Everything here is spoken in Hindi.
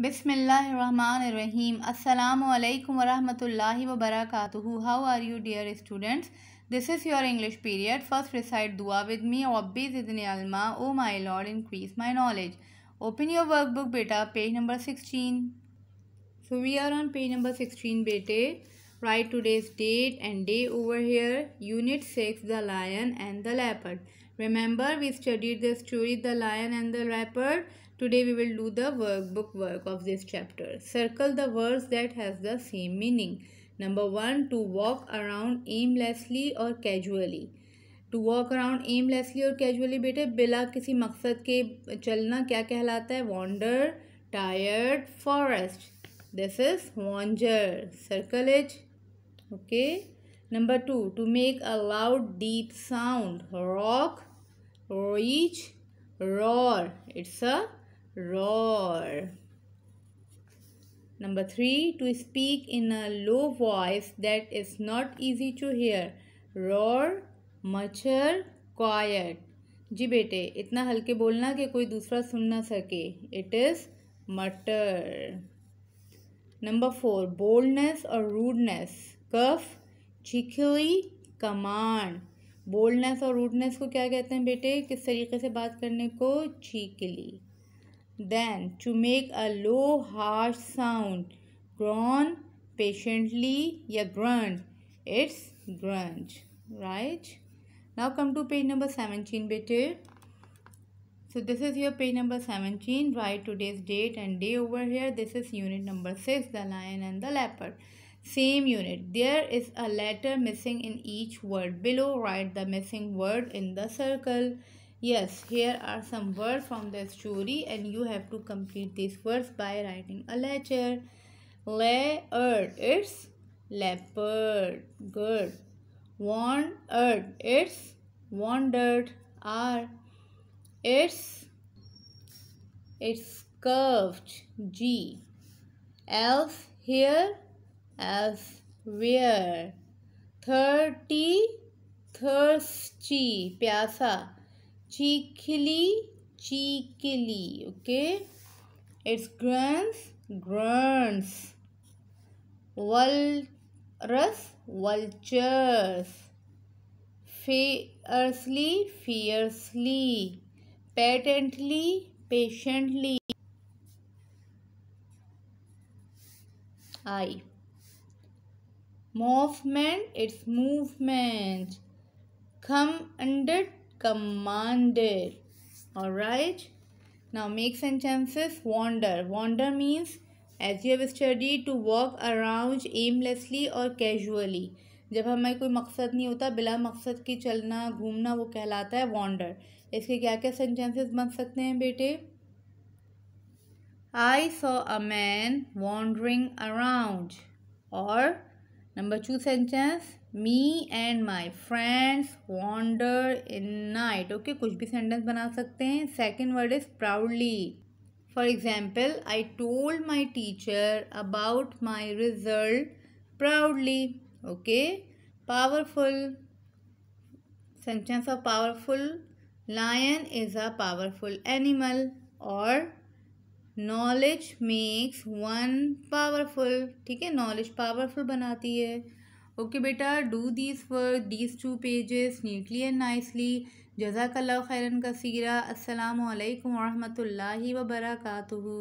बिसमीम् अल्लाम वरहि वबरक how are you dear students this is your English period first recite दुआ विद मी ऑब्बीज इजन अलमा O my lord increase my knowledge open your workbook बेटा page number sixteen so we are on page number sixteen बेटे write today's date and day over here unit six the lion and the leopard remember we studied the story the lion and the leopard today we will do the work book work of this chapter circle the words that has the same meaning number one to walk around aimlessly और casually to walk around aimlessly और कैजुअली बेटे बिला किसी मकसद के चलना क्या कहलाता है wander tired forest this is wander circle is okay number two to make a loud deep sound rock reach roar it's a roar. Number three, to speak in a low voice that is not easy to hear. Roar, mutter, quiet. जी बेटे इतना हल्के बोलना कि कोई दूसरा सुन ना सके it is mutter number four boldness और rudeness cuff cheekily command boldness और रूडनेस को क्या कहते हैं बेटे किस तरीके से बात करने को चीकली Then, to make a low, harsh sound, groan patiently, yeah, grunt. It's grunge, right? Now come to page number 17, bitte. So this is your page number 17. Write today's date and day over here. This is unit number 6, the lion and the leopard. Same unit. There is a letter missing in each word. Below, write the missing word in the circle. Yes, here are some words from the story and you have to complete these words by writing a letter. Leopard, it's leopard. Good. Wandered, it's wandered. R, it's it's curved. G. Else here, else where. Thirty, thirsty, pyasa cheekily cheekily okay its grunts grunts walrus vultures fiercely fiercely patently patiently i movement its movement come under commanded all right now make sentences wander wander means as you have studied to walk around aimlessly or casually जब हमें कोई मकसद नहीं होता बिला मकसद के चलना घूमना वो कहलाता है वॉन्डर इसके क्या क्या सेंटेंसेस बन सकते हैं बेटे I saw a man wandering around और number two sentence me and my friends wander in night okay कुछ भी सेंटेंस बना सकते हैं second word is proudly for example I told my teacher about my result proudly okay powerful sentence of powerful lion is a powerful animal और नॉलेज मेक्स वन पावरफुल ठीक है नॉलेज पावरफुल बनाती है ओके बेटा do this work these two pages neatly and nicely जजाकल्ला खैरन कसीरा असलकम वरहमल वबरकू